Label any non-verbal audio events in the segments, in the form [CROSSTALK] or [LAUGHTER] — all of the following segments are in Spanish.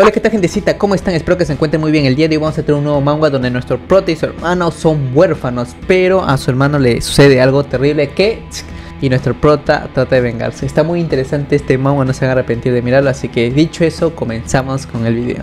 Hola, ¿qué tal gentecita? ¿Cómo están? Espero que se encuentren muy bien. El día de hoy vamos a tener un nuevo manga donde nuestro prota y su hermano son huérfanos, pero a su hermano le sucede algo terrible que... Y nuestro prota trata de vengarse. Está muy interesante este manga, no se van a arrepentir de mirarlo, así que dicho eso, comenzamos con el video.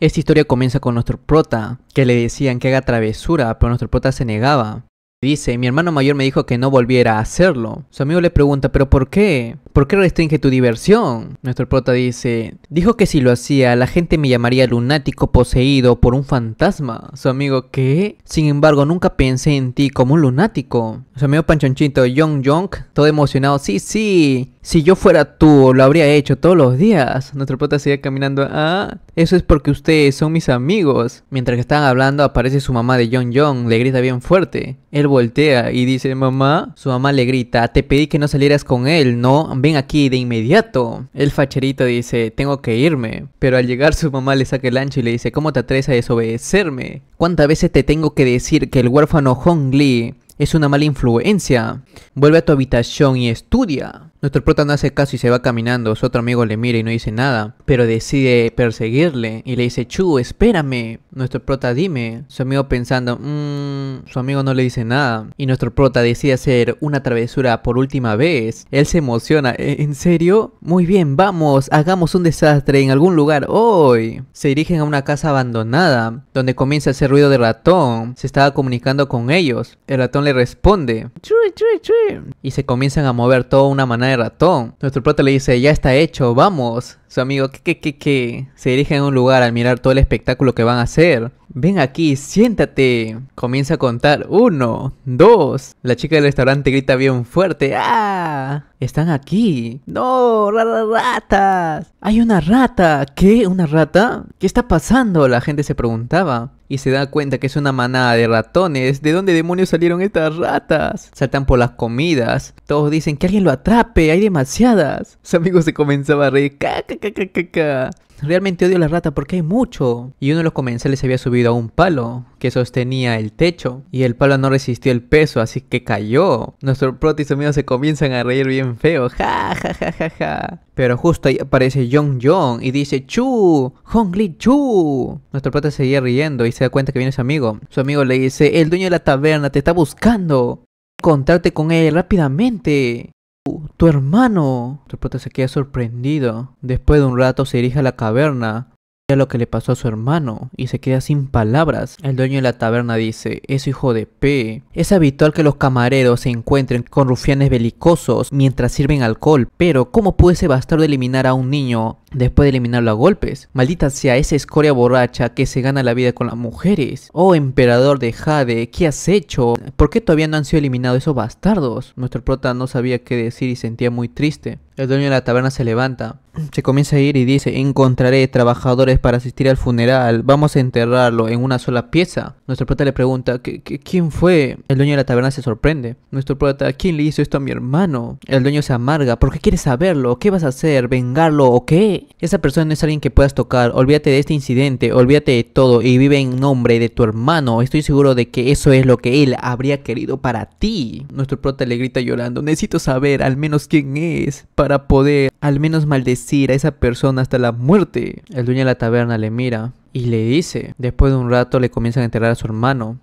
Esta historia comienza con nuestro prota, que le decían que haga travesura, pero nuestro prota se negaba. Dice, mi hermano mayor me dijo que no volviera a hacerlo. Su amigo le pregunta, ¿pero por qué? ¿Por qué restringe tu diversión? Nuestro prota dice, dijo que si lo hacía, la gente me llamaría lunático poseído por un fantasma. Su amigo, ¿qué? Sin embargo, nunca pensé en ti como un lunático. Su amigo panchonchito, Young Young, todo emocionado, sí, sí. Si yo fuera tú, lo habría hecho todos los días. Nuestro prota sigue caminando, ah. Eso es porque ustedes son mis amigos. Mientras que están hablando aparece su mamá de John John, le grita bien fuerte. Él voltea y dice, mamá, su mamá le grita, te pedí que no salieras con él, ¿no? Ven aquí de inmediato. El facherito dice, tengo que irme. Pero al llegar su mamá le saca el ancho y le dice, ¿cómo te atreves a desobedecerme? ¿Cuántas veces te tengo que decir que el huérfano Hong Lee es una mala influencia? Vuelve a tu habitación y estudia. Nuestro prota no hace caso y se va caminando. Su otro amigo le mira y no dice nada, pero decide perseguirle y le dice, Chu, espérame. Nuestro prota, dime. Su amigo pensando, mmm, su amigo no le dice nada. Y nuestro prota decide hacer una travesura por última vez. Él se emociona, ¿E, ¿en serio? Muy bien, vamos, hagamos un desastre en algún lugar hoy. Se dirigen a una casa abandonada, donde comienza a hacer ruido de ratón. Se estaba comunicando con ellos. El ratón le responde, Chu, chu, chu. Y se comienzan a mover toda una manada ratón. Nuestro prota le dice, ya está hecho, vamos. Su amigo, que, que, que, qué. se dirige a un lugar al mirar todo el espectáculo que van a hacer. Ven aquí, siéntate. Comienza a contar. Uno, dos. La chica del restaurante grita bien fuerte. ¡Ah! Están aquí. ¡No! ¡Ratas! Hay una rata. ¿Qué? ¿Una rata? ¿Qué está pasando? La gente se preguntaba y se da cuenta que es una manada de ratones. ¿De dónde demonios salieron estas ratas? Saltan por las comidas. Todos dicen que alguien lo atrape, hay demasiadas. sus amigos se comenzaba a reír. Realmente odio la rata porque hay mucho. Y uno de los comensales había subido a un palo que sostenía el techo. Y el palo no resistió el peso, así que cayó. Nuestro prota y su amigo se comienzan a reír bien feo. [LAUGHS] Ja, ja, ja, ja, Pero justo ahí aparece Jong Jong y dice Chu, Hongli Chu. Nuestro prota seguía riendo y se da cuenta que viene su amigo. Su amigo le dice, el dueño de la taberna te está buscando. Contarte con él rápidamente. Tu hermano. reporta se queda sorprendido. Después de un rato se dirige a la caverna, lo que le pasó a su hermano y se queda sin palabras. El dueño de la taberna dice, es hijo de P. Es habitual que los camareros se encuentren con rufianes belicosos mientras sirven alcohol, pero ¿cómo puede ese bastardo eliminar a un niño después de eliminarlo a golpes? Maldita sea esa escoria borracha que se gana la vida con las mujeres. Oh emperador de Jade, ¿qué has hecho? ¿Por qué todavía no han sido eliminados esos bastardos? Nuestro prota no sabía qué decir y sentía muy triste. El dueño de la taberna se levanta, se comienza a ir y dice, encontraré trabajadores para asistir al funeral, vamos a enterrarlo en una sola pieza. Nuestro prota le pregunta, quién fue? El dueño de la taberna se sorprende. Nuestro prota, ¿quién le hizo esto a mi hermano? El dueño se amarga, ¿por qué quieres saberlo? ¿Qué vas a hacer? ¿Vengarlo o qué? Esa persona no es alguien que puedas tocar, olvídate de este incidente, olvídate de todo y vive en nombre de tu hermano. Estoy seguro de que eso es lo que él habría querido para ti. Nuestro prota le grita llorando, necesito saber al menos quién es para poder al menos maldecir a esa persona hasta la muerte. El dueño de la taberna le mira y le dice. Después de un rato le comienzan a enterrar a su hermano.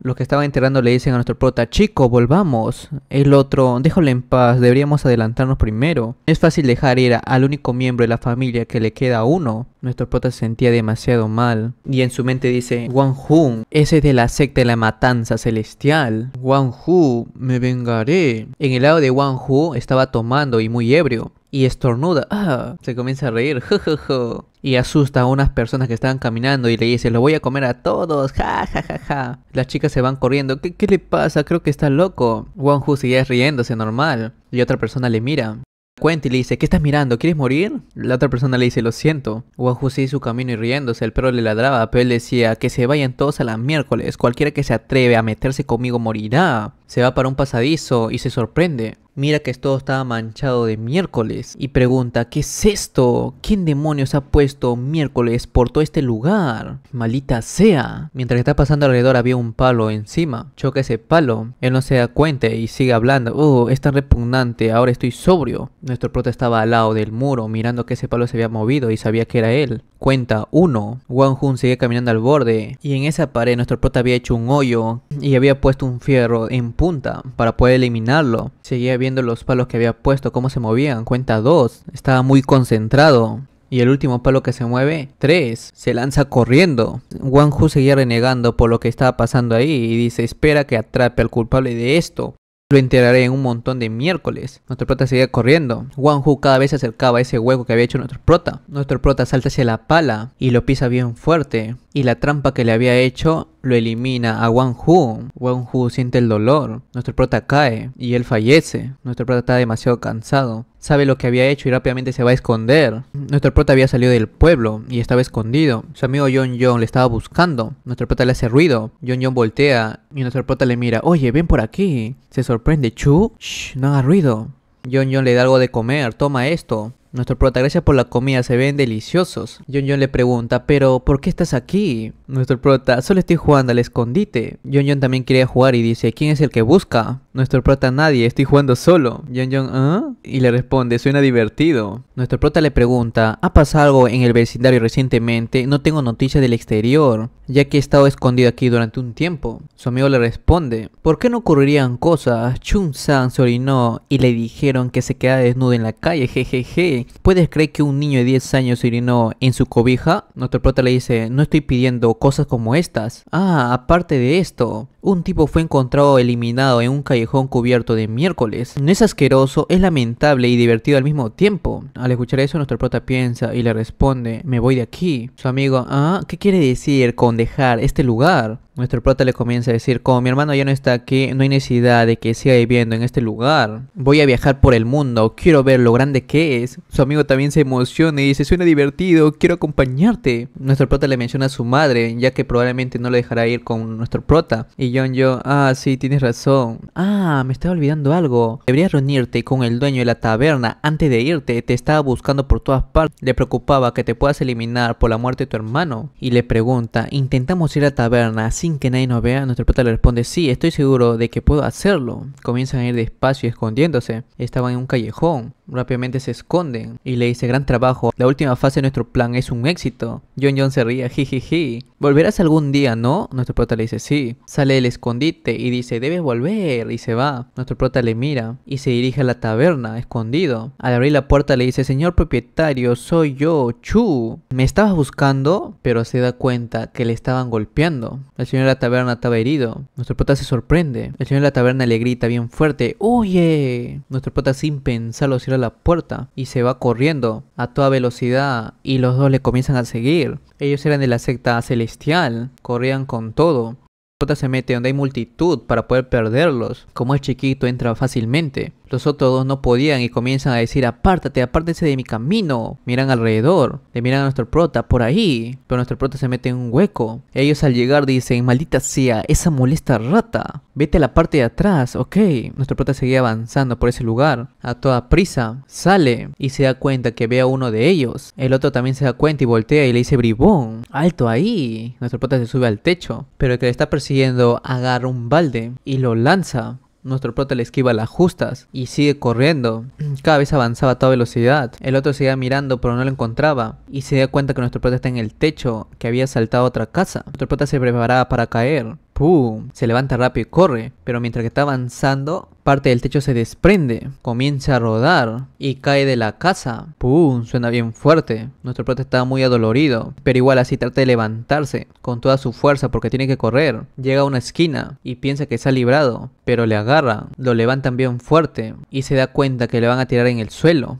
Los que estaban enterrando le dicen a nuestro prota, chico, volvamos. El otro, déjalo en paz, deberíamos adelantarnos primero. Es fácil dejar ir al único miembro de la familia que le queda a uno. Nuestro prota se sentía demasiado mal. Y en su mente dice, Wan Jun ese es de la secta de la matanza celestial. Wan Hu, me vengaré. En el lado de Wan Hu estaba tomando y muy ebrio y estornuda. Ah, se comienza a reír. [LAUGHS] y asusta a unas personas que estaban caminando y le dice, lo voy a comer a todos. Ja, Las chicas se van corriendo. ¿Qué, qué le pasa? Creo que está loco. Hu sigue riéndose normal. Y otra persona le mira. Cuenta y le dice, ¿qué estás mirando? ¿Quieres morir? La otra persona le dice, lo siento. Hu sigue su camino y riéndose, el perro le ladraba, pero él decía, que se vayan todos a la miércoles, cualquiera que se atreve a meterse conmigo morirá. Se va para un pasadizo y se sorprende. Mira que todo estaba manchado de miércoles y pregunta, ¿qué es esto? ¿Quién demonios ha puesto miércoles por todo este lugar? Malita sea. Mientras está pasando alrededor había un palo encima. Choca ese palo. Él no se da cuenta y sigue hablando. Oh, es tan repugnante, ahora estoy sobrio. Nuestro prota estaba al lado del muro mirando que ese palo se había movido y sabía que era él cuenta 1, Wang Hun sigue caminando al borde y en esa pared nuestro prota había hecho un hoyo y había puesto un fierro en punta para poder eliminarlo. Seguía viendo los palos que había puesto, cómo se movían. Cuenta 2, estaba muy concentrado. Y el último palo que se mueve, 3, se lanza corriendo. Wang Hu seguía renegando por lo que estaba pasando ahí y dice, espera que atrape al culpable de esto. Lo enteraré en un montón de miércoles. Nuestro prota seguía corriendo. Wang cada vez se acercaba a ese hueco que había hecho nuestro prota. Nuestro prota salta hacia la pala y lo pisa bien fuerte. Y la trampa que le había hecho lo elimina a Wang Hu. Wang siente el dolor. Nuestro prota cae y él fallece. Nuestro prota está demasiado cansado sabe lo que había hecho y rápidamente se va a esconder. Nuestro prota había salido del pueblo y estaba escondido. Su amigo John John le estaba buscando. Nuestro prota le hace ruido. John John voltea y nuestro prota le mira. Oye, ven por aquí. Se sorprende. Chu, Shh, no haga ruido. John John le da algo de comer. Toma esto. Nuestro prota, gracias por la comida, se ven deliciosos. John John le pregunta, pero ¿por qué estás aquí? Nuestro prota, solo estoy jugando al escondite. John John también quería jugar y dice, ¿quién es el que busca? Nuestro prota, nadie, estoy jugando solo. John John, ¿ah? Y le responde, suena divertido. Nuestro prota le pregunta, ¿ha pasado algo en el vecindario recientemente? No tengo noticias del exterior, ya que he estado escondido aquí durante un tiempo. Su amigo le responde, ¿por qué no ocurrirían cosas? Chun San se orinó y le dijeron que se queda desnudo en la calle, jejeje. ¿Puedes creer que un niño de 10 años se orinó en su cobija? Nuestro prota le dice, no estoy pidiendo cosas como estas. Ah, aparte de esto, un tipo fue encontrado eliminado en un callejón cubierto de miércoles. No es asqueroso, es lamentable y divertido al mismo tiempo. Al escuchar eso, nuestro prota piensa y le responde, me voy de aquí. Su amigo, ah, ¿qué quiere decir con dejar este lugar? Nuestro prota le comienza a decir, como mi hermano ya no está aquí, no hay necesidad de que siga viviendo en este lugar. Voy a viajar por el mundo, quiero ver lo grande que es. Su amigo también se emociona y se suena divertido, quiero acompañarte. Nuestro prota le menciona a su madre, ya que probablemente no le dejará ir con nuestro prota. Y John yo, ah, sí, tienes razón. Ah, me estaba olvidando algo. Deberías reunirte con el dueño de la taberna antes de irte. Te estaba buscando por todas partes. Le preocupaba que te puedas eliminar por la muerte de tu hermano. Y le pregunta, intentamos ir a la taberna, que nadie nos vea, nuestro prota le responde, sí, estoy seguro de que puedo hacerlo. Comienzan a ir despacio escondiéndose. Estaban en un callejón. Rápidamente se esconden y le dice, gran trabajo, la última fase de nuestro plan es un éxito. John John se ríe, jijiji. ¿Volverás algún día, no? Nuestro prota le dice, sí. Sale el escondite y dice, debes volver. Y se va. Nuestro prota le mira y se dirige a la taberna, escondido. Al abrir la puerta le dice, señor propietario, soy yo, Chu. Me estabas buscando, pero se da cuenta que le estaban golpeando. El señor de la taberna estaba herido. Nuestro pota se sorprende. El señor de la taberna le grita bien fuerte, ¡Oye! Nuestro pota sin pensarlo cierra la puerta y se va corriendo a toda velocidad y los dos le comienzan a seguir. Ellos eran de la secta celestial, corrían con todo. Nuestro se mete donde hay multitud para poder perderlos. Como es chiquito entra fácilmente. Los otros dos no podían y comienzan a decir, apártate, apártense de mi camino. Miran alrededor, le miran a nuestro prota, por ahí. Pero nuestro prota se mete en un hueco. Ellos al llegar dicen, maldita sea, esa molesta rata. Vete a la parte de atrás, ok. Nuestro prota seguía avanzando por ese lugar. A toda prisa, sale y se da cuenta que ve a uno de ellos. El otro también se da cuenta y voltea y le dice, bribón, alto ahí. Nuestro prota se sube al techo. Pero el que le está persiguiendo agarra un balde y lo lanza. Nuestro prota le esquiva las justas y sigue corriendo. Cada vez avanzaba a toda velocidad. El otro seguía mirando pero no lo encontraba y se da cuenta que nuestro prota está en el techo, que había saltado a otra casa. Nuestro prota se preparaba para caer. ¡Pum! Se levanta rápido y corre, pero mientras que está avanzando, parte del techo se desprende, comienza a rodar y cae de la casa. ¡Pum! Suena bien fuerte. Nuestro prota está muy adolorido, pero igual así trata de levantarse con toda su fuerza porque tiene que correr. Llega a una esquina y piensa que se ha librado, pero le agarra. lo levantan bien fuerte y se da cuenta que le van a tirar en el suelo.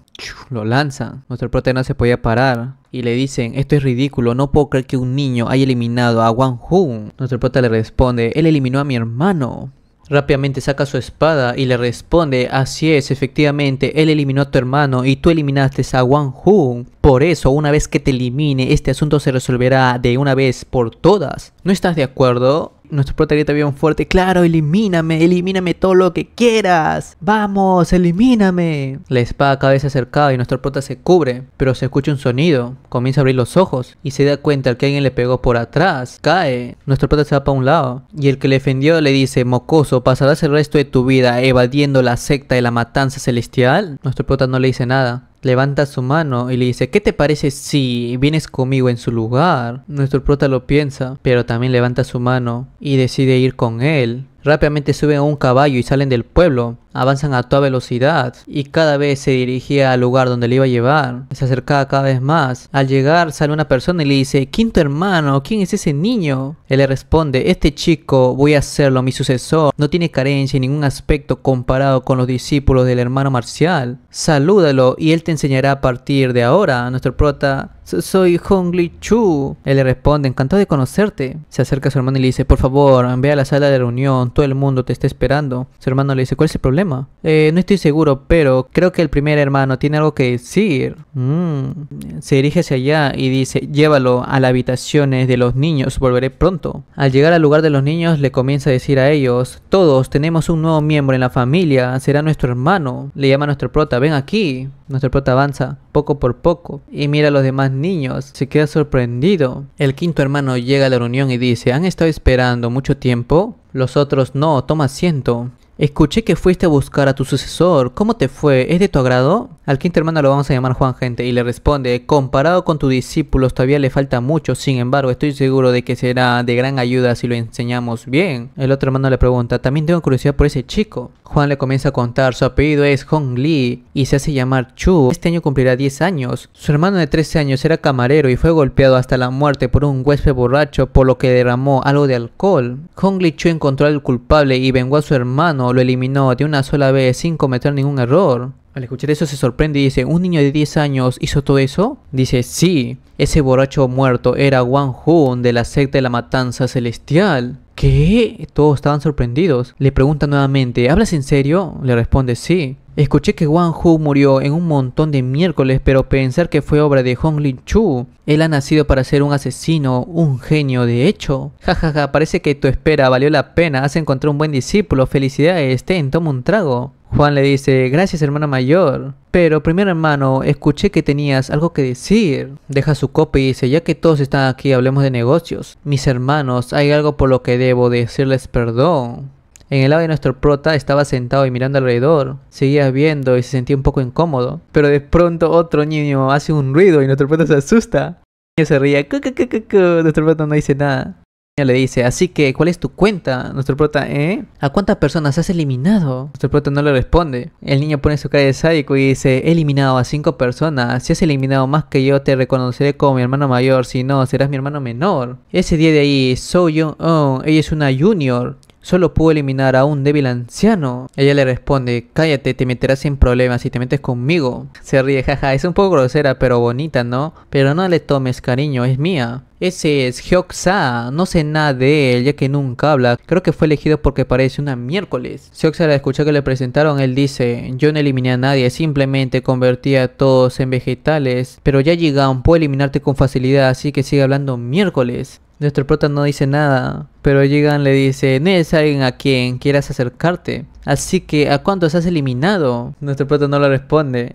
Lo lanzan. Nuestro prota no se podía parar y le dicen, esto es ridículo, no puedo creer que un niño haya eliminado a Wang Hoon. Nuestro prota le responde, él eliminó a mi hermano. Rápidamente saca su espada y le responde, así es, efectivamente, él eliminó a tu hermano y tú eliminaste a Wang Hun. Por eso, una vez que te elimine, este asunto se resolverá de una vez por todas. ¿No estás de acuerdo? Nuestro grita bien fuerte, claro, elimíname, elimíname todo lo que quieras. Vamos, elimíname. La espada de vez acercaba y nuestro prota se cubre, pero se escucha un sonido. Comienza a abrir los ojos y se da cuenta que alguien le pegó por atrás. Cae. Nuestro prota se va para un lado y el que le defendió le dice, mocoso, pasarás el resto de tu vida evadiendo la secta de la matanza celestial. Nuestro prota no le dice nada levanta su mano y le dice, ¿qué te parece si vienes conmigo en su lugar? Nuestro prota lo piensa, pero también levanta su mano y decide ir con él. Rápidamente suben a un caballo y salen del pueblo avanzan a toda velocidad y cada vez se dirigía al lugar donde le iba a llevar. Se acercaba cada vez más. Al llegar sale una persona y le dice, quinto hermano, ¿quién es ese niño? Él le responde, este chico voy a hacerlo mi sucesor. No tiene carencia en ningún aspecto comparado con los discípulos del hermano marcial. Salúdalo y él te enseñará a partir de ahora. Nuestro prota, soy Hongli Chu. Él le responde, encantado de conocerte. Se acerca a su hermano y le dice, por favor, ve a la sala de reunión, todo el mundo te está esperando. Su hermano le dice, ¿cuál es el problema? Eh, no estoy seguro, pero creo que el primer hermano tiene algo que decir. Mm. Se dirige hacia allá y dice, llévalo a las habitaciones de los niños, volveré pronto. Al llegar al lugar de los niños le comienza a decir a ellos, todos tenemos un nuevo miembro en la familia, será nuestro hermano. Le llama a nuestro prota, ven aquí. Nuestro prota avanza poco por poco y mira a los demás niños, se queda sorprendido. El quinto hermano llega a la reunión y dice, ¿han estado esperando mucho tiempo? Los otros no, toma asiento. Escuché que fuiste a buscar a tu sucesor. ¿Cómo te fue? ¿Es de tu agrado? Al quinto hermano lo vamos a llamar Juan, gente, y le responde, comparado con tus discípulos todavía le falta mucho, sin embargo estoy seguro de que será de gran ayuda si lo enseñamos bien. El otro hermano le pregunta, también tengo curiosidad por ese chico. Juan le comienza a contar, su apellido es Hong Li y se hace llamar Chu. Este año cumplirá 10 años. Su hermano de 13 años era camarero y fue golpeado hasta la muerte por un huésped borracho por lo que derramó algo de alcohol. Hong Lee Chu encontró al culpable y vengó a su hermano lo eliminó de una sola vez sin cometer ningún error. Al escuchar eso se sorprende y dice, ¿un niño de 10 años hizo todo eso? Dice, sí, ese borracho muerto era Wang Hun de la secta de la matanza celestial. ¿Qué? Todos estaban sorprendidos. Le pregunta nuevamente, ¿hablas en serio? Le responde, sí. Escuché que Wang Hu murió en un montón de miércoles, pero pensar que fue obra de Hong Lin Chu. Él ha nacido para ser un asesino, un genio de hecho. Jajaja, ja, ja, parece que tu espera valió la pena. Has encontrado un buen discípulo. Felicidades, ten, toma un trago. Juan le dice, gracias hermano mayor. Pero primero hermano, escuché que tenías algo que decir. Deja su copa y dice, ya que todos están aquí, hablemos de negocios. Mis hermanos, hay algo por lo que debo decirles perdón. En el lado de nuestro prota estaba sentado y mirando alrededor. Seguía viendo y se sentía un poco incómodo. Pero de pronto otro niño hace un ruido y nuestro prota se asusta. El se ríe. nuestro prota no dice nada. El niño le dice, así que, ¿cuál es tu cuenta? Nuestro prota, ¿eh? ¿A cuántas personas has eliminado? Nuestro prota no le responde. El niño pone su cara de sádico y dice, he eliminado a cinco personas. Si has eliminado más que yo, te reconoceré como mi hermano mayor. Si no, serás mi hermano menor. Ese día de ahí, So young Oh, ella es una junior. Solo pudo eliminar a un débil anciano. Ella le responde, cállate, te meterás sin problemas si te metes conmigo. Se ríe, jaja, es un poco grosera pero bonita, ¿no? Pero no le tomes cariño, es mía. Ese es Hyoksa, no sé nada de él ya que nunca habla, creo que fue elegido porque parece una miércoles. Hyoksa la escuchó que le presentaron, él dice, yo no eliminé a nadie, simplemente convertí a todos en vegetales, pero ya un puedo eliminarte con facilidad así que sigue hablando miércoles. Nuestro prota no dice nada, pero llegan le dice, no es alguien a quien quieras acercarte. Así que, ¿a cuántos has eliminado? Nuestro prota no le responde.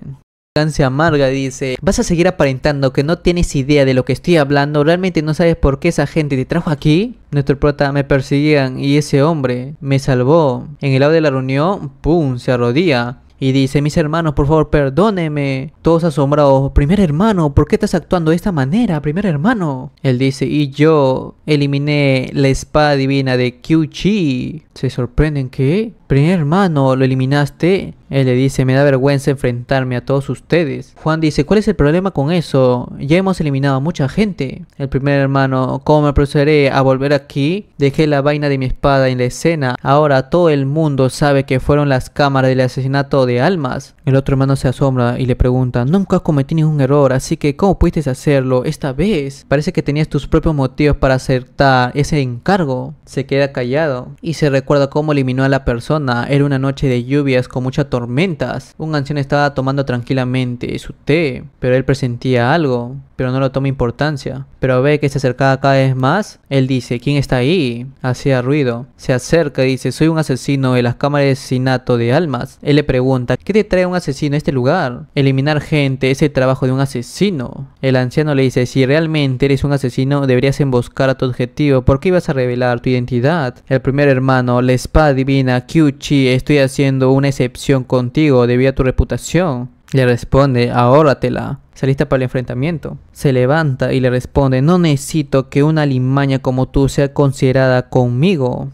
se amarga dice, vas a seguir aparentando que no tienes idea de lo que estoy hablando, realmente no sabes por qué esa gente te trajo aquí. Nuestro prota me perseguían y ese hombre me salvó. En el lado de la reunión, ¡pum!, se arrodilla y dice, mis hermanos, por favor, perdóneme. Todos asombrados, primer hermano, ¿por qué estás actuando de esta manera, primer hermano? Él dice, y yo eliminé la espada divina de Chi se sorprenden que, primer hermano, lo eliminaste. Él le dice, me da vergüenza enfrentarme a todos ustedes. Juan dice, ¿cuál es el problema con eso? Ya hemos eliminado a mucha gente. El primer hermano, ¿cómo me procederé a volver aquí? Dejé la vaina de mi espada en la escena. Ahora todo el mundo sabe que fueron las cámaras del asesinato de almas. El otro hermano se asombra y le pregunta, nunca cometí ningún error, así que ¿cómo pudiste hacerlo esta vez? Parece que tenías tus propios motivos para aceptar ese encargo. Se queda callado y se recuerda recuerda cómo eliminó a la persona. Era una noche de lluvias con muchas tormentas. Un anciano estaba tomando tranquilamente su té, pero él presentía algo, pero no lo toma importancia. Pero ve que se acercaba cada vez más. Él dice, ¿quién está ahí? Hacía ruido. Se acerca y dice, soy un asesino de las cámaras de asesinato de almas. Él le pregunta, ¿qué te trae un asesino a este lugar? Eliminar gente es el trabajo de un asesino. El anciano le dice, si realmente eres un asesino, deberías emboscar a tu objetivo. ¿Por qué ibas a revelar tu identidad? El primer hermano la espada divina Kyuchi, estoy haciendo una excepción contigo debido a tu reputación. Le responde, ahórratela. Se lista para el enfrentamiento. Se levanta y le responde, no necesito que una limaña como tú sea considerada conmigo.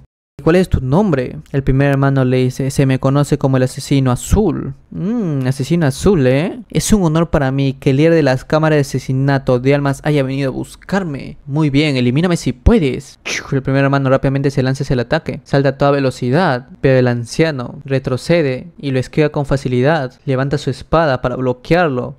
¿cuál es tu nombre? El primer hermano le dice, se me conoce como el asesino azul. Mmm, asesino azul, ¿eh? Es un honor para mí que el líder de las cámaras de asesinato de almas haya venido a buscarme. Muy bien, elimíname si puedes. El primer hermano rápidamente se lanza hacia el ataque, salta a toda velocidad, pero el anciano retrocede y lo esquiva con facilidad. Levanta su espada para bloquearlo.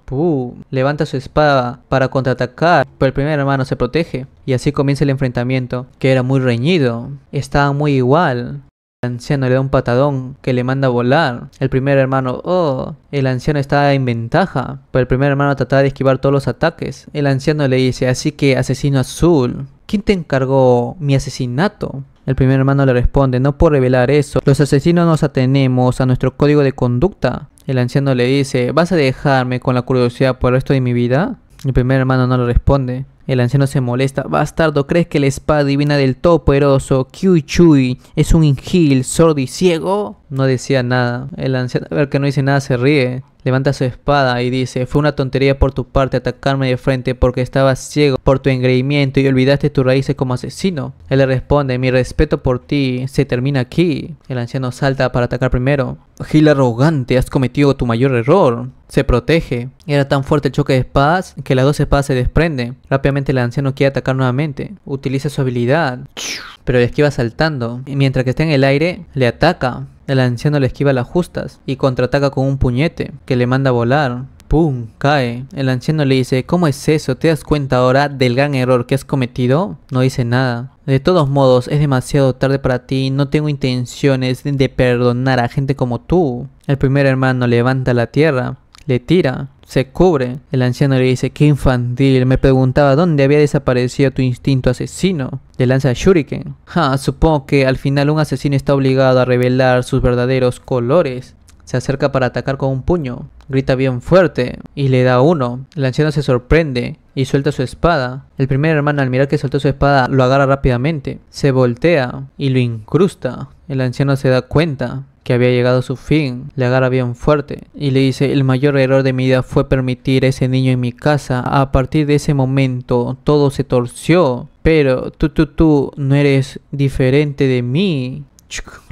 levanta su espada para contraatacar, pero el primer hermano se protege y así comienza el enfrentamiento, que era muy reñido, estaba muy igual. El anciano le da un patadón que le manda a volar. El primer hermano, oh, el anciano está en ventaja, pero el primer hermano trata de esquivar todos los ataques. El anciano le dice, así que asesino azul, ¿quién te encargó mi asesinato? El primer hermano le responde, no puedo revelar eso, los asesinos nos atenemos a nuestro código de conducta. El anciano le dice, ¿vas a dejarme con la curiosidad por el resto de mi vida? El primer hermano no le responde. El anciano se molesta. Bastardo, ¿crees que la espada divina del todopoderoso Chui, es un ingil, sordo y ciego? No decía nada. El anciano, a ver que no dice nada, se ríe levanta su espada y dice, fue una tontería por tu parte atacarme de frente porque estabas ciego por tu engreimiento y olvidaste tus raíces como asesino. Él le responde, mi respeto por ti se termina aquí. El anciano salta para atacar primero. Gil arrogante, has cometido tu mayor error. Se protege. Era tan fuerte el choque de espadas que las dos espadas se desprenden. Rápidamente el anciano quiere atacar nuevamente. Utiliza su habilidad. Pero le esquiva saltando. Y mientras que está en el aire, le ataca. El anciano le esquiva las justas y contraataca con un puñete que le manda a volar. ¡Pum! Cae. El anciano le dice, ¿cómo es eso? ¿Te das cuenta ahora del gran error que has cometido? No dice nada. De todos modos, es demasiado tarde para ti, no tengo intenciones de perdonar a gente como tú. El primer hermano levanta la tierra le tira, se cubre. El anciano le dice, qué infantil, me preguntaba dónde había desaparecido tu instinto asesino. Le lanza Shuriken. supongo que al final un asesino está obligado a revelar sus verdaderos colores. Se acerca para atacar con un puño, grita bien fuerte y le da uno. El anciano se sorprende y suelta su espada. El primer hermano al mirar que soltó su espada lo agarra rápidamente, se voltea y lo incrusta. El anciano se da cuenta que había llegado a su fin, le agarra bien fuerte y le dice, el mayor error de mi vida fue permitir a ese niño en mi casa. A partir de ese momento todo se torció, pero tú, tú, tú no eres diferente de mí.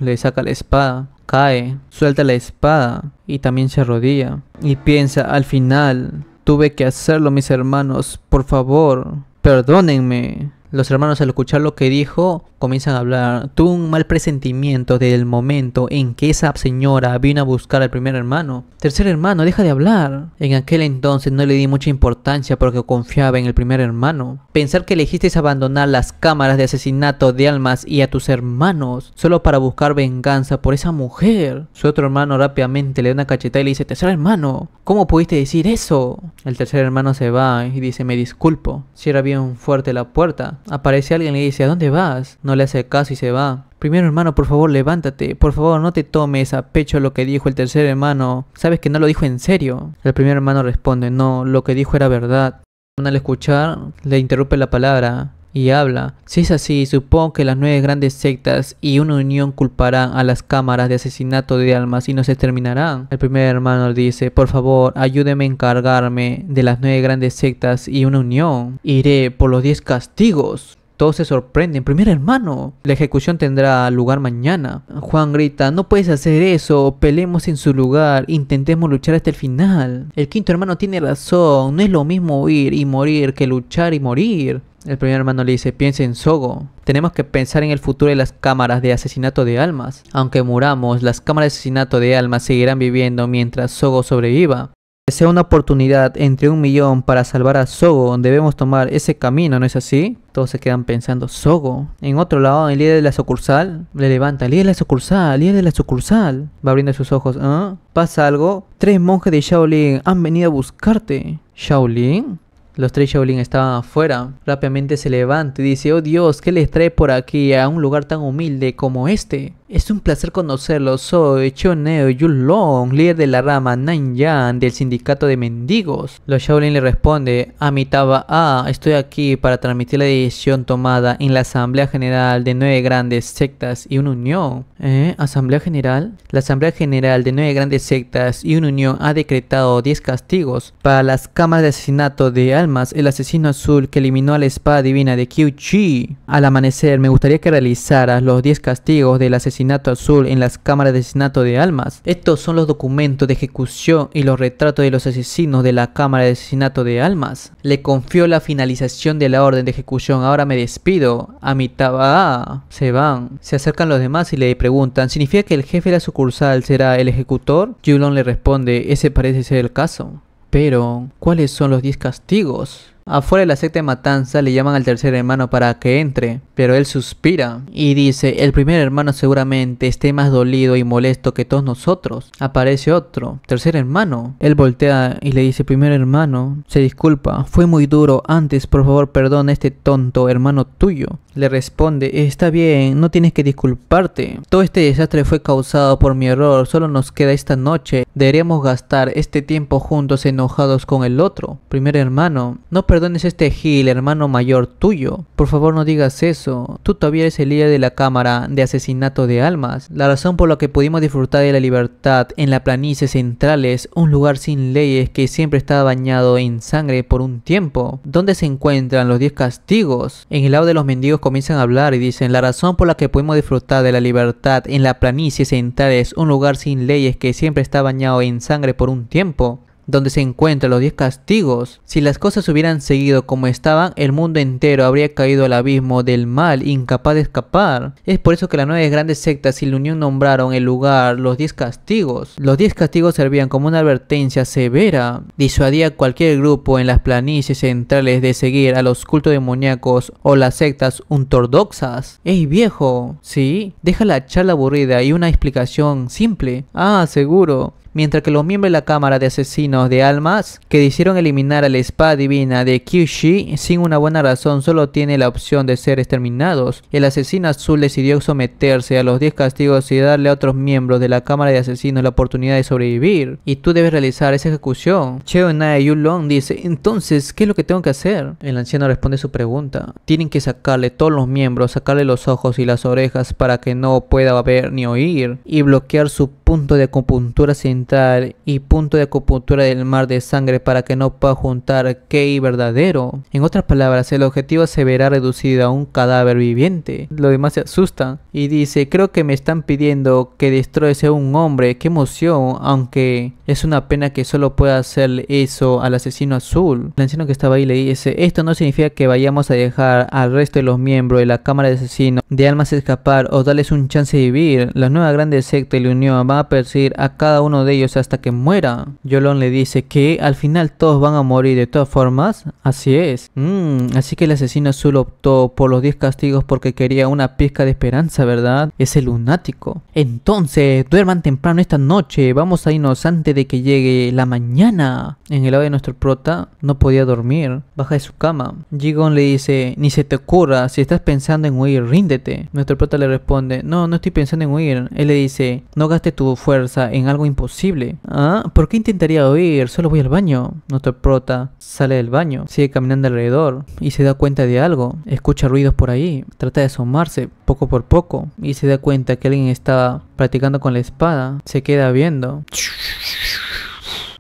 Le saca la espada cae, suelta la espada y también se arrodilla. Y piensa, al final, tuve que hacerlo mis hermanos, por favor, perdónenme. Los hermanos al escuchar lo que dijo comienzan a hablar. Tuvo un mal presentimiento del momento en que esa señora vino a buscar al primer hermano. Tercer hermano, deja de hablar. En aquel entonces no le di mucha importancia porque confiaba en el primer hermano. Pensar que elegiste abandonar las cámaras de asesinato de almas y a tus hermanos solo para buscar venganza por esa mujer. Su otro hermano rápidamente le da una cachetada y le dice, tercer hermano, ¿cómo pudiste decir eso? El tercer hermano se va y dice, me disculpo. Cierra bien fuerte la puerta. Aparece alguien y le dice, ¿a dónde vas? No le hace caso y se va. Primero hermano, por favor, levántate. Por favor, no te tomes a pecho lo que dijo el tercer hermano. Sabes que no lo dijo en serio. El primer hermano responde, no, lo que dijo era verdad. Al escuchar, le interrumpe la palabra y habla. Si es así, supongo que las nueve grandes sectas y una unión culparán a las cámaras de asesinato de almas y no se exterminarán. El primer hermano dice, por favor, ayúdeme a encargarme de las nueve grandes sectas y una unión. Iré por los diez castigos. Todos se sorprenden. Primer hermano, la ejecución tendrá lugar mañana. Juan grita, no puedes hacer eso, peleemos en su lugar, intentemos luchar hasta el final. El quinto hermano tiene razón, no es lo mismo huir y morir que luchar y morir. El primer hermano le dice, piensa en Sogo. Tenemos que pensar en el futuro de las cámaras de asesinato de almas. Aunque muramos, las cámaras de asesinato de almas seguirán viviendo mientras Sogo sobreviva. Que sea una oportunidad entre un millón para salvar a Sogo, debemos tomar ese camino, ¿no es así? Todos se quedan pensando, Sogo. En otro lado, el líder de la sucursal le levanta, líder de la sucursal, líder de la sucursal. Va abriendo sus ojos, ¿ah? ¿Pasa algo? Tres monjes de Shaolin han venido a buscarte. ¿Shaolin? Los tres Shaolin estaban afuera. Rápidamente se levanta y dice, oh Dios, ¿qué les trae por aquí a un lugar tan humilde como este? Es un placer conocerlos. Soy Choneo Yulong líder de la rama Nanyan del sindicato de mendigos. Los Shaolin le responde, Amitaba A, ah, estoy aquí para transmitir la decisión tomada en la Asamblea General de nueve grandes sectas y una unión. ¿Eh? ¿Asamblea General? La Asamblea General de nueve grandes sectas y una unión ha decretado 10 castigos para las camas de asesinato de el asesino azul que eliminó a la espada divina de Chi. Al amanecer, me gustaría que realizaras los 10 castigos del asesinato azul en las cámaras de asesinato de almas. Estos son los documentos de ejecución y los retratos de los asesinos de la cámara de asesinato de almas. Le confío la finalización de la orden de ejecución, ahora me despido. A mitad se van. Se acercan los demás y le preguntan, ¿significa que el jefe de la sucursal será el ejecutor? Yulon le responde, ese parece ser el caso. Pero, ¿cuáles son los 10 castigos? Afuera de la secta de matanza le llaman al tercer hermano para que entre, pero él suspira y dice, el primer hermano seguramente esté más dolido y molesto que todos nosotros. Aparece otro, tercer hermano. Él voltea y le dice, primer hermano, se disculpa, fue muy duro, antes por favor perdona a este tonto hermano tuyo. Le responde, está bien, no tienes que disculparte. Todo este desastre fue causado por mi error, solo nos queda esta noche Deberíamos gastar este tiempo juntos enojados con el otro. Primer hermano, no perdones este Gil, hermano mayor tuyo. Por favor no digas eso. Tú todavía eres el líder de la Cámara de Asesinato de Almas. La razón por la que pudimos disfrutar de la libertad en la planicie central es un lugar sin leyes que siempre está bañado en sangre por un tiempo. ¿Dónde se encuentran los 10 castigos? En el lado de los mendigos comienzan a hablar y dicen la razón por la que pudimos disfrutar de la libertad en la planicie central es un lugar sin leyes que siempre está bañado en sangre por un tiempo, donde se encuentran los 10 castigos. Si las cosas hubieran seguido como estaban, el mundo entero habría caído al abismo del mal, incapaz de escapar. Es por eso que las nueve grandes sectas y la Unión nombraron el lugar los 10 castigos. Los 10 castigos servían como una advertencia severa. Disuadía a cualquier grupo en las planicies centrales de seguir a los cultos demoníacos o las sectas untordoxas ¡Ey viejo! ¿Sí? Deja la charla aburrida y una explicación simple. Ah, seguro mientras que los miembros de la Cámara de Asesinos de Almas, que hicieron eliminar a la espada divina de Kyushi sin una buena razón, solo tiene la opción de ser exterminados. El asesino azul decidió someterse a los 10 castigos y darle a otros miembros de la Cámara de Asesinos la oportunidad de sobrevivir, y tú debes realizar esa ejecución. Cheonai Yulong dice, entonces, ¿qué es lo que tengo que hacer? El anciano responde su pregunta. Tienen que sacarle todos los miembros, sacarle los ojos y las orejas para que no pueda ver ni oír, y bloquear su punto de acupuntura central y punto de acupuntura del mar de sangre para que no pueda juntar que verdadero. En otras palabras, el objetivo se verá reducido a un cadáver viviente. Lo demás se asusta. y dice, creo que me están pidiendo que destruyese a un hombre, qué emoción, aunque es una pena que solo pueda hacer eso al asesino azul. El anciano que estaba ahí le dice, esto no significa que vayamos a dejar al resto de los miembros de la cámara de asesinos de almas escapar o darles un chance de vivir. La nueva grande secta y unió a perseguir a cada uno de ellos hasta que muera. Yolon le dice que al final todos van a morir de todas formas. Así es. Mm, así que el asesino azul optó por los 10 castigos porque quería una pizca de esperanza, ¿verdad? Es el lunático. Entonces, duerman temprano esta noche. Vamos a irnos antes de que llegue la mañana. En el lado de nuestro prota no podía dormir. Baja de su cama. Jigon le dice, ni se te ocurra, si estás pensando en huir, ríndete. Nuestro prota le responde, no, no estoy pensando en huir. Él le dice, no gastes tu fuerza en algo imposible. ¿Ah? ¿Por qué intentaría oír? Solo voy al baño. Nuestro prota sale del baño, sigue caminando alrededor y se da cuenta de algo. Escucha ruidos por ahí, trata de asomarse poco por poco y se da cuenta que alguien está practicando con la espada. Se queda viendo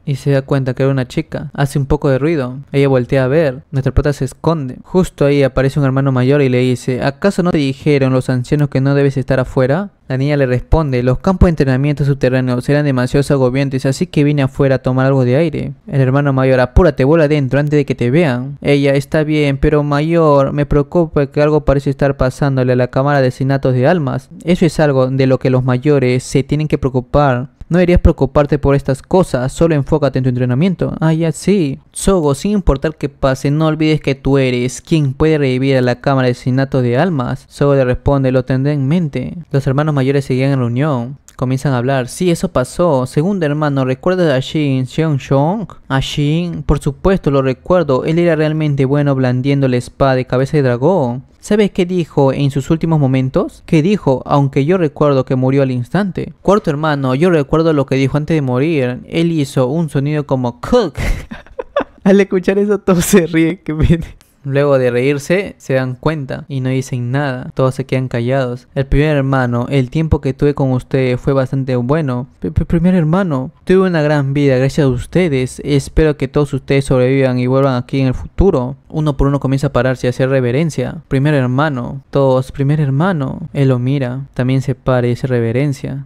y se da cuenta que era una chica. Hace un poco de ruido. Ella voltea a ver. Nuestra prota se esconde. Justo ahí aparece un hermano mayor y le dice, ¿acaso no te dijeron los ancianos que no debes estar afuera? La niña le responde, los campos de entrenamiento subterráneos eran demasiado agobiantes, así que vine afuera a tomar algo de aire. El hermano mayor, apúrate, vuela adentro antes de que te vean. Ella, está bien, pero mayor, me preocupa que algo parece estar pasándole a la cámara de sinatos de almas. Eso es algo de lo que los mayores se tienen que preocupar no deberías preocuparte por estas cosas, solo enfócate en tu entrenamiento. Ah, ya sí. Sogo, sin importar que pase, no olvides que tú eres quien puede revivir a la cámara de Sinatos de almas. Sogo le responde, lo tendré en mente. Los hermanos mayores seguían en reunión comienzan a hablar. Sí, eso pasó. Segundo hermano, ¿recuerdas a Shin Seong-jong? A Shin, por supuesto, lo recuerdo. Él era realmente bueno blandiendo la espada de cabeza de dragón. ¿Sabes qué dijo en sus últimos momentos? ¿Qué dijo? Aunque yo recuerdo que murió al instante. Cuarto hermano, yo recuerdo lo que dijo antes de morir. Él hizo un sonido como cook. [LAUGHS] al escuchar eso todos se ríen. Que Luego de reírse, se dan cuenta y no dicen nada. Todos se quedan callados. El primer hermano, el tiempo que tuve con ustedes fue bastante bueno. primer hermano, tuve una gran vida gracias a ustedes. Espero que todos ustedes sobrevivan y vuelvan aquí en el futuro. Uno por uno comienza a pararse y a hacer reverencia. Primer hermano, todos, primer hermano. Él lo mira, también se para y hace reverencia.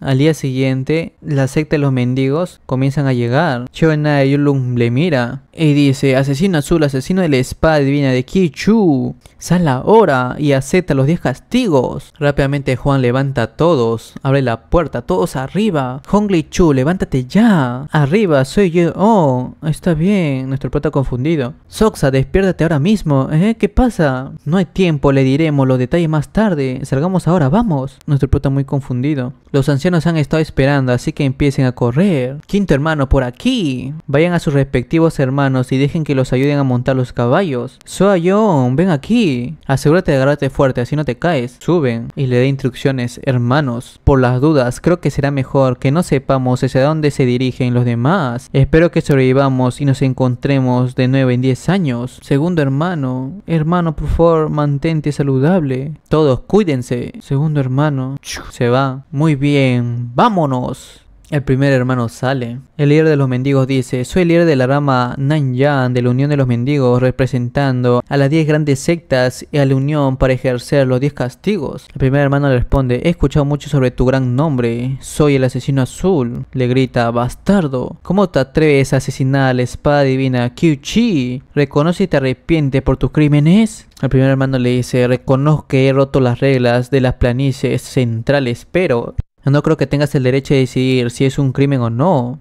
Al día siguiente, la secta de los mendigos comienzan a llegar. y Yulung le mira. Y dice, asesino azul, asesino de la espada divina de Kichu. Sal ahora y acepta los 10 castigos. Rápidamente Juan levanta a todos. Abre la puerta, todos arriba. Hongli Chu, levántate ya. Arriba, soy yo. Oh, está bien. Nuestro prota confundido. Soxa, despiértate ahora mismo. ¿eh? ¿Qué pasa? No hay tiempo, le diremos los detalles más tarde. Salgamos ahora, vamos. Nuestro prota muy confundido. Los ancianos han estado esperando, así que empiecen a correr. Quinto hermano, por aquí. Vayan a sus respectivos hermanos y dejen que los ayuden a montar los caballos. soy yo ven aquí. Asegúrate de agarrarte fuerte, así no te caes. Suben y le da instrucciones, hermanos. Por las dudas, creo que será mejor que no sepamos hacia dónde se dirigen los demás. Espero que sobrevivamos y nos encontremos de nuevo en 10 años. Segundo hermano, hermano, por favor, mantente saludable. Todos, cuídense. Segundo hermano, se va. Muy bien, vámonos. El primer hermano sale. El líder de los mendigos dice, soy el líder de la rama Nanyan de la Unión de los Mendigos, representando a las 10 grandes sectas y a la Unión para ejercer los 10 castigos. El primer hermano le responde, he escuchado mucho sobre tu gran nombre, soy el asesino azul. Le grita, bastardo, ¿cómo te atreves a asesinar a la espada divina Chi? ¿Reconoce y te arrepiente por tus crímenes? El primer hermano le dice, reconozco que he roto las reglas de las planicies centrales, pero no creo que tengas el derecho de decidir si es un crimen o no.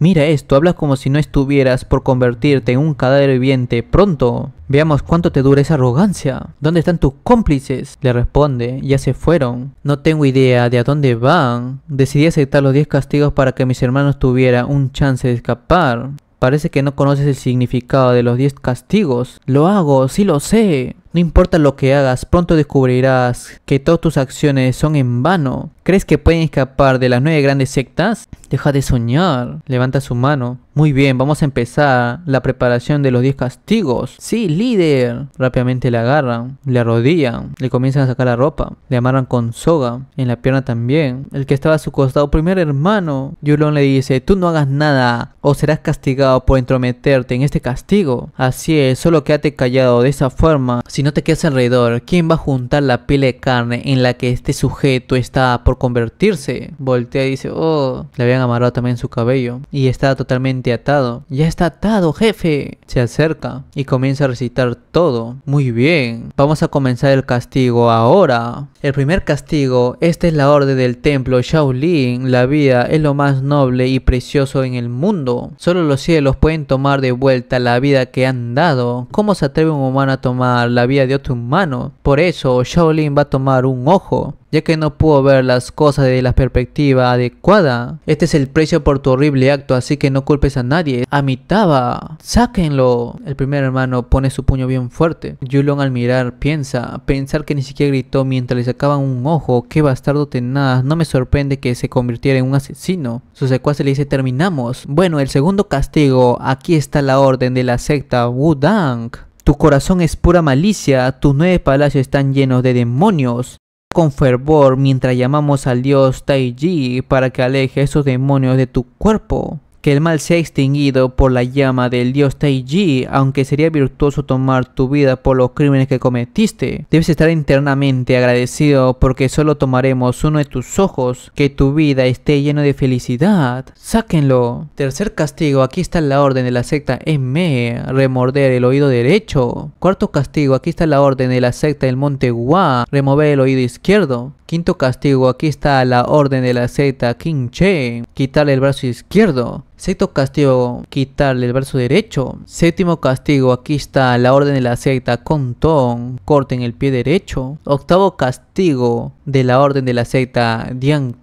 Mira esto, hablas como si no estuvieras por convertirte en un cadáver viviente pronto. Veamos cuánto te dura esa arrogancia. ¿Dónde están tus cómplices? Le responde, ya se fueron. No tengo idea de a dónde van. Decidí aceptar los 10 castigos para que mis hermanos tuvieran un chance de escapar. Parece que no conoces el significado de los 10 castigos. Lo hago, sí lo sé. No importa lo que hagas, pronto descubrirás que todas tus acciones son en vano. ¿Crees que pueden escapar de las nueve grandes sectas? Deja de soñar. Levanta su mano. Muy bien, vamos a empezar la preparación de los diez castigos. Sí, líder. Rápidamente le agarran, le arrodillan, le comienzan a sacar la ropa, le amarran con soga, en la pierna también. El que estaba a su costado, primer hermano, Yulon le dice, tú no hagas nada o serás castigado por entrometerte en este castigo. Así es, solo quédate callado de esa forma. Si no te quedas alrededor, ¿quién va a juntar la piel de carne en la que este sujeto está por convertirse. Voltea y dice, oh, le habían amarrado también su cabello. Y está totalmente atado. Ya está atado, jefe. Se acerca y comienza a recitar todo. Muy bien, vamos a comenzar el castigo ahora. El primer castigo, esta es la orden del templo Shaolin. La vida es lo más noble y precioso en el mundo. Solo los cielos pueden tomar de vuelta la vida que han dado. ¿Cómo se atreve un humano a tomar la vida de otro humano? Por eso Shaolin va a tomar un ojo ya que no pudo ver las cosas desde la perspectiva adecuada. Este es el precio por tu horrible acto, así que no culpes a nadie. Amitaba, sáquenlo. El primer hermano pone su puño bien fuerte. Yulon al mirar piensa, pensar que ni siquiera gritó mientras le sacaban un ojo, qué bastardo tenaz, no me sorprende que se convirtiera en un asesino. Su secuaz le dice, terminamos. Bueno, el segundo castigo, aquí está la orden de la secta Wudang. Tu corazón es pura malicia, tus nueve palacios están llenos de demonios con fervor mientras llamamos al dios Taiji para que aleje esos demonios de tu cuerpo que el mal sea extinguido por la llama del dios Taiji, aunque sería virtuoso tomar tu vida por los crímenes que cometiste. Debes estar internamente agradecido porque solo tomaremos uno de tus ojos, que tu vida esté llena de felicidad. Sáquenlo. Tercer castigo, aquí está la orden de la secta M, remorder el oído derecho. Cuarto castigo, aquí está la orden de la secta del monte Gua, remover el oído izquierdo. Quinto castigo, aquí está la orden de la secta King Che, quitarle el brazo izquierdo. Sexto castigo, quitarle el brazo derecho. Séptimo castigo, aquí está la orden de la secta, contón, corten el pie derecho. Octavo castigo de la orden de la secta, Dian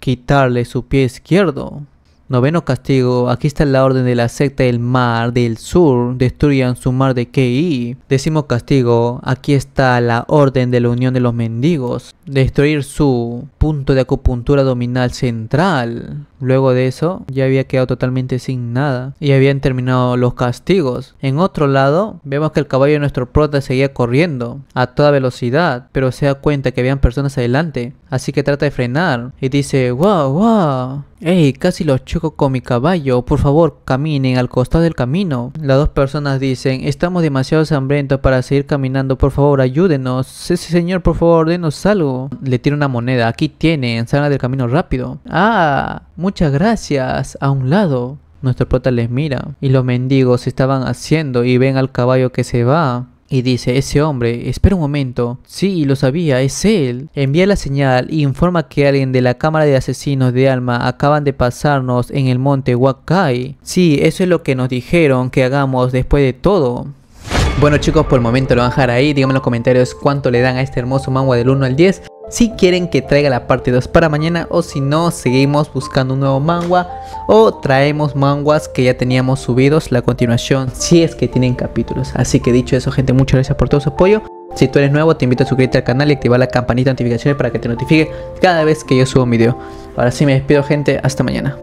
quitarle su pie izquierdo. Noveno castigo, aquí está la orden de la secta del mar del sur, destruyan su mar de Ki. Décimo castigo, aquí está la orden de la unión de los mendigos, destruir su punto de acupuntura abdominal central. Luego de eso, ya había quedado totalmente sin nada y habían terminado los castigos. En otro lado, vemos que el caballo de nuestro prota seguía corriendo a toda velocidad, pero se da cuenta que habían personas adelante, así que trata de frenar y dice, wow, wow. Ey, casi los choco con mi caballo, por favor caminen al costado del camino. Las dos personas dicen, estamos demasiado hambrientos para seguir caminando, por favor ayúdenos. sí señor, por favor, denos algo. Le tira una moneda, aquí en sala del camino rápido. Ah, muy muchas gracias a un lado. Nuestro prota les mira y los mendigos se estaban haciendo y ven al caballo que se va. Y dice, ese hombre, espera un momento. Sí, lo sabía, es él. Envía la señal y informa que alguien de la Cámara de Asesinos de Alma acaban de pasarnos en el monte Wakai. Sí, eso es lo que nos dijeron que hagamos después de todo. Bueno chicos, por el momento lo van a dejar ahí. Díganme en los comentarios cuánto le dan a este hermoso mangua del 1 al 10 si quieren que traiga la parte 2 para mañana o si no seguimos buscando un nuevo mangua o traemos manguas que ya teníamos subidos la continuación si es que tienen capítulos. Así que dicho eso gente muchas gracias por todo su apoyo. Si tú eres nuevo te invito a suscribirte al canal y activar la campanita de notificaciones para que te notifique cada vez que yo subo un video. Ahora sí me despido gente, hasta mañana.